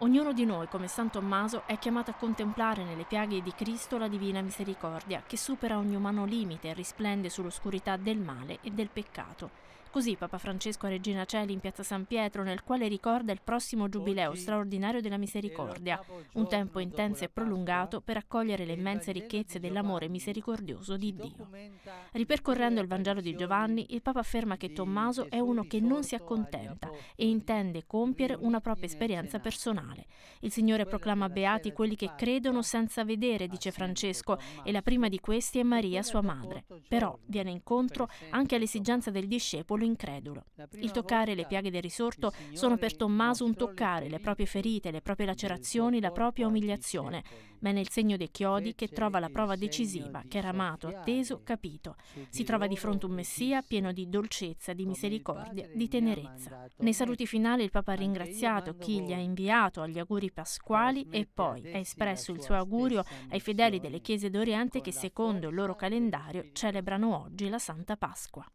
Ognuno di noi, come San Tommaso, è chiamato a contemplare nelle piaghe di Cristo la divina misericordia, che supera ogni umano limite e risplende sull'oscurità del male e del peccato. Così Papa Francesco a Regina Celi in piazza San Pietro, nel quale ricorda il prossimo giubileo straordinario della misericordia, un tempo intenso e prolungato per accogliere le immense ricchezze dell'amore misericordioso di Dio. Ripercorrendo il Vangelo di Giovanni, il Papa afferma che Tommaso è uno che non si accontenta e intende compiere una propria esperienza personale male. Il Signore proclama beati quelli che credono senza vedere, ah, dice Francesco, e la prima di questi è Maria, sua madre. Però viene incontro anche all'esigenza del discepolo incredulo. Il toccare le piaghe del risorto sono per Tommaso un toccare le proprie ferite, le proprie lacerazioni, la propria umiliazione ma è nel segno dei chiodi che trova la prova decisiva, che era amato, atteso, capito. Si trova di fronte un Messia pieno di dolcezza, di misericordia, di tenerezza. Nei saluti finali il Papa ha ringraziato chi gli ha inviato agli auguri pasquali e poi ha espresso il suo augurio ai fedeli delle chiese d'Oriente che secondo il loro calendario celebrano oggi la Santa Pasqua.